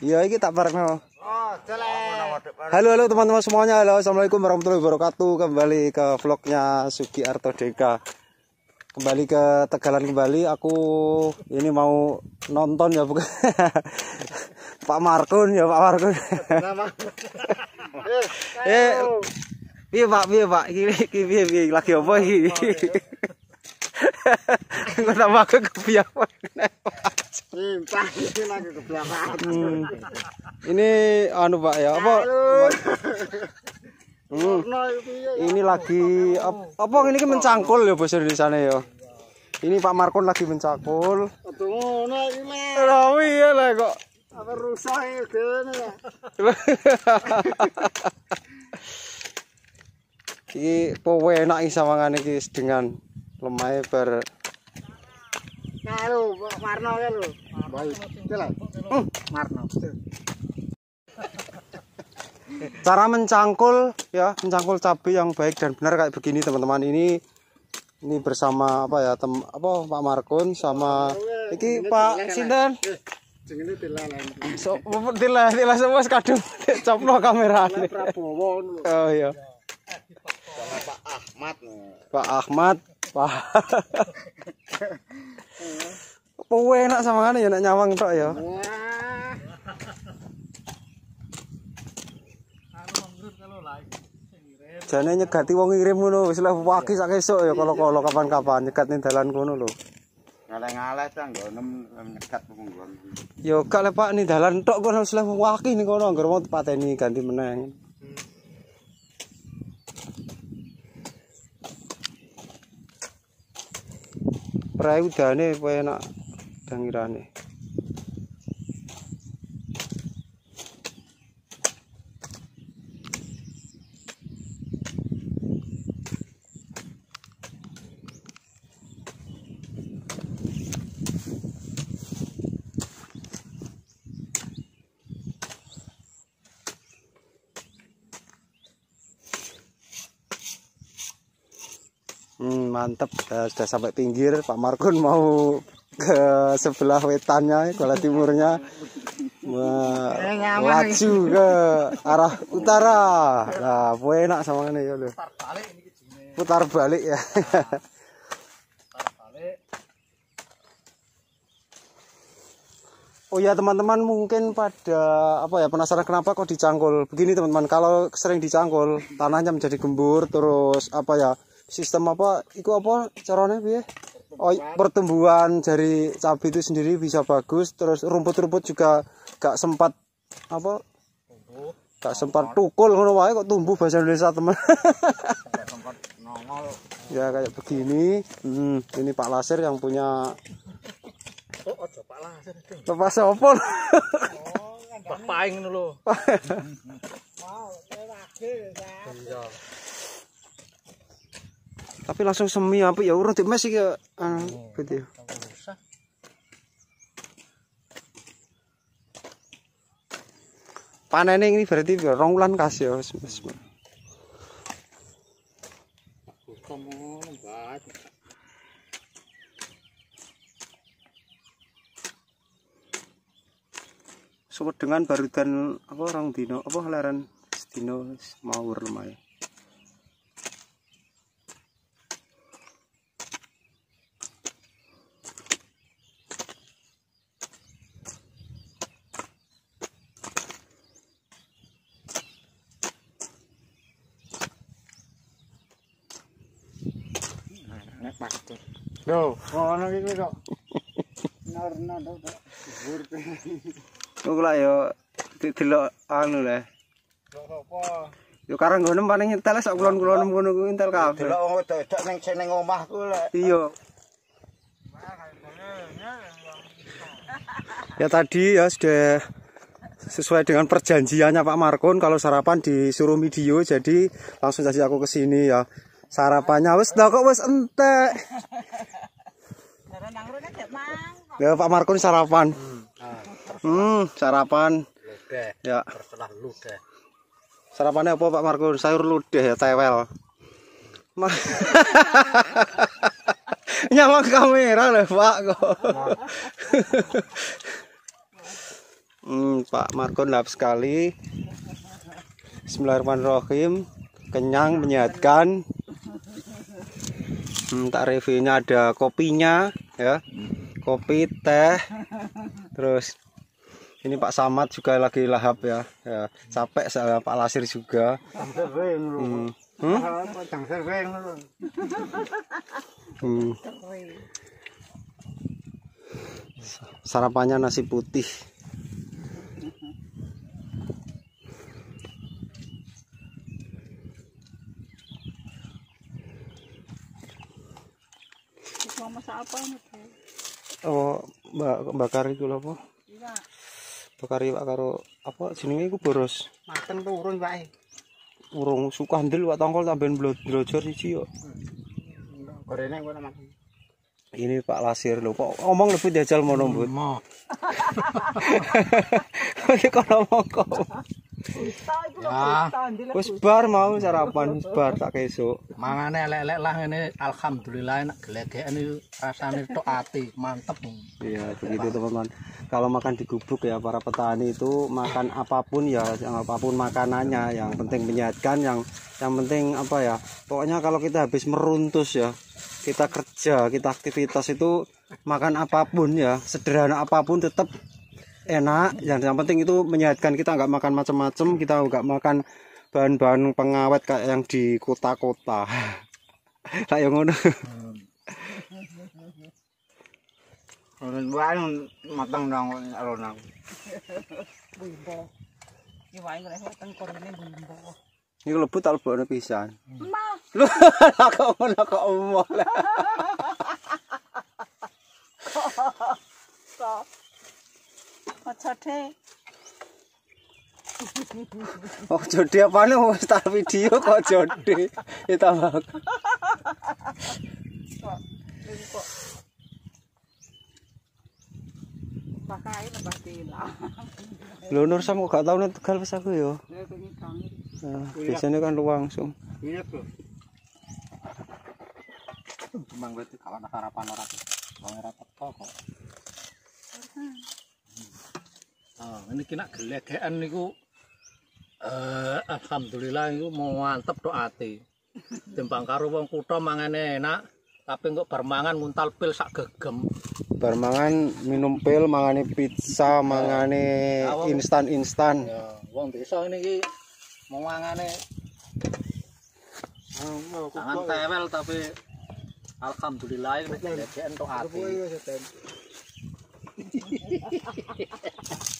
Iya, ini tak parekno. Oh, halo halo teman-teman semuanya. Halo, Assalamualaikum warahmatullahi wabarakatuh. Kembali ke vlognya Sugi Arto Deka. Kembali ke Tegalan kembali. Aku ini mau nonton ya bukan. Pak Markun ya Pak Markun. eh, iya Pak, iya Pak? Iki piye piye lagi apa iki? Engko tak wae kebiasaan. Hmm. Ini anu Pak ya, apa? Hmm. Ini lagi apa ini ki mencangkul ya bos di ya. Ini Pak Markon lagi mencangkul. Ngono iki. Lah kok. Apa rusak ya dene Ki po enak iki sawangane iki dengan lemahe bar ber... Kan hmm. Cara mencangkul ya, mencangkul cabai yang baik dan benar kayak begini teman-teman. Ini ini bersama apa ya, tem apa Pak Markun sama iki Pak Sinten. Eh, semua kadung coplo kamera Oh iya. Pak Ahmad. Pak Ahmad. Pak Oh, enak sama kan ya nak nyawang tok ya. Jane nyegati wong ngirim ngono wis lah wagi sak esuk ya kala-kala kapan-kapan nyegat ning dalan kono lho. Ngale-ngale ta nggo nem nyegat punggung. Yo gak le Pak ning dalan tok kono wis lah wagi ning kono anggar wong pateni ganti meneng. prae udane enak dangirane mantep uh, sudah sampai pinggir Pak Markun mau ke sebelah wetannya Kuala Timurnya eh, melaju ke arah utara nah enak sama ini ya putar balik ya Oh ya teman-teman mungkin pada apa ya penasaran kenapa kok dicangkul begini teman-teman kalau sering dicangkul tanahnya menjadi gembur terus apa ya sistem apa itu apa caranya piye oh, pertumbuhan dari cabai itu sendiri bisa bagus terus rumput-rumput juga gak sempat apa gak sempat tukul ngono wae kok tumbuh bahasa Indonesia teman ya kayak begini hmm, ini Pak Lasir yang punya Oh, Pak Lasir. Lepas apa? Oh, Pak Paing dulu tapi langsung semi apa ya urung di mes iki anu, iya, gitu ya gede panen ini berarti rongulan kasih ya wis wis Sobat dengan barudan apa orang dino apa laran dino mau lumayan pastor. Lho, oh, ngono iki kok. Narna to kok. Kok lah delok anu le. Yo karang gonem paling nyetel sak kulon-kulon ngono kuwi intel kabeh. Delok wong dedek ning ceneng omahku le. Iya. Ya tadi ya sudah sesuai dengan perjanjiannya Pak Markun kalau sarapan disuruh video jadi langsung saja aku ke sini ya. Sarapannya wis dah kok wis entek. Ya Pak Markun sarapan. Hmm, ah. hmm sarapan. Ya. Sarapannya apa Pak Markun? Sayur ludeh ya tewel. Nyala kamera loh Pak kok. Hmm, Pak Markun lap sekali. Bismillahirrahmanirrahim. Kenyang menyehatkan hmm, tak reviewnya ada kopinya ya kopi teh terus ini Pak Samad juga lagi lahap ya, ya. capek saya Pak Lasir juga Hmm? Hmm. hmm. sarapannya nasi putih apa mas oh mbak bakar itu lho apa iya bakar iwak karo apa jenenge iku boros maten tuh urung pak eh. urung suka ndel wak tongkol tambahin blojor siji yo gorene kok nama ini Pak Lasir lho, kok ngomong lebih jajal mau nombor? Mau. Masih kok ngomong kok. ya wis bar mau sarapan bar tak esuk mangane elek-elek lah ngene alhamdulillah enak glegeken rasane tok ati mantep iya begitu teman-teman kalau makan di gubuk ya para petani itu makan apapun ya yang apapun makanannya yang penting menyehatkan yang yang penting apa ya pokoknya kalau kita habis meruntus ya kita kerja kita aktivitas itu makan apapun ya sederhana apapun tetap enak yang yang penting itu menyehatkan kita nggak makan macam-macam kita nggak makan bahan-bahan pengawet kayak yang di kota-kota kayak yang ngono Orang barang matang dong alon aku. ini Iki wae ngreh matang korene ini Iki lebut tak lebokno pisan. Emah. Lho kok ngono kok jodhe. Oh jodhe apane wis tak video kok jodhe. Ya ta bak. Pakai lepas Nur sama gak tau nih tegal pas aku yo. Biasanya kan lu langsung. Emang berarti kalau ada harapan orang, orang rapat kok. Oh, ini kena gelegean niku. Eh uh, alhamdulillah iku mantep tok ati. Timbang karo wong kutho mangane enak, tapi kok bermangan nguntal pil sak gegem. Bermangan minum pil, mangane pizza, eh, mangane uh, instan-instan. Ya, wong desa ini iki mau mangane. Tangan tewel tapi alhamdulillah ini gelegean tok ati.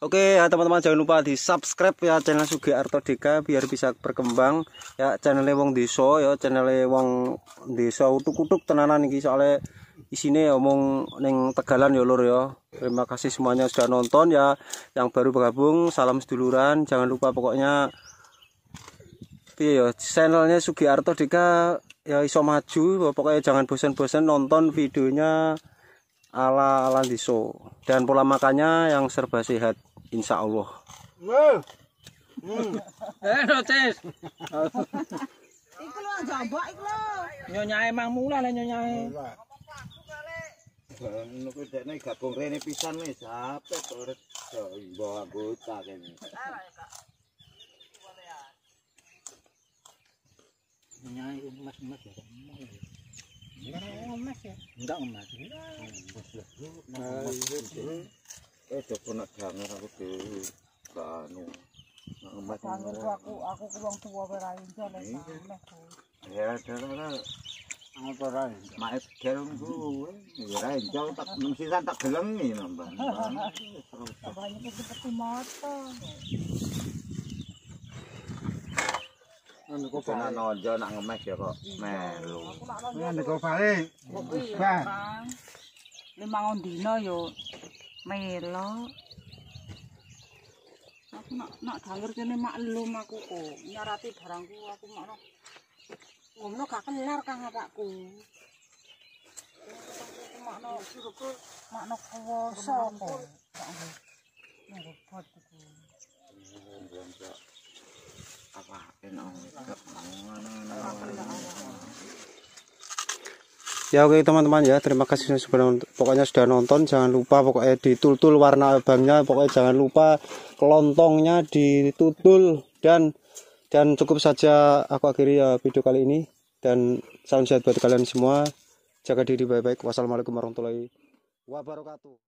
Oke ya teman-teman jangan lupa di subscribe ya channel Sugi Arto Deka biar bisa berkembang ya channel Wong Deso ya channel Wong Deso untuk kutuk tenanan ini soalnya isine ya omong neng Tegalan ya lor ya. Terima kasih semuanya sudah nonton ya yang baru bergabung salam seduluran jangan lupa pokoknya ya channelnya Sugi Arto Deka ya iso maju pokoknya jangan bosan-bosan nonton videonya ala ala diso dan pola makannya yang serba sehat insya Allah. Hmm. Eh, notis. Iku lo jambak iku lo. Nyonya emang mula lah nyonya. Ono dekne gabung rene pisan wis sampe toret jimbo anggota kene. Ala ya, Kak. Nyai emas emas ya. Enggak emas ya. Enggak emas. Enggak emas. eh dokter nak jangan aku di anu nak ngemas jangan aku aku aku kurang tua berain jalan ya jalan lah apa rai mak es kerong gue ya rai jauh tak mesti tak geleng nih nambah banyak seperti mata Jangan nonjol nak ngemes ya kok melu. Ini nih kau Lima ngondino yuk. Melok. aku nak nak dangger maklum aku kok nyarati barangku aku Ngomno kaken gak kelar kang apakku makno suruhku makno kuwasa kok ngrobot iku apa enak ya oke teman-teman ya terima kasih sudah pokoknya sudah nonton jangan lupa pokoknya ditutul warna abangnya pokoknya jangan lupa kelontongnya ditutul dan dan cukup saja aku akhiri ya video kali ini dan salam sehat buat kalian semua jaga diri baik-baik wassalamualaikum warahmatullahi wabarakatuh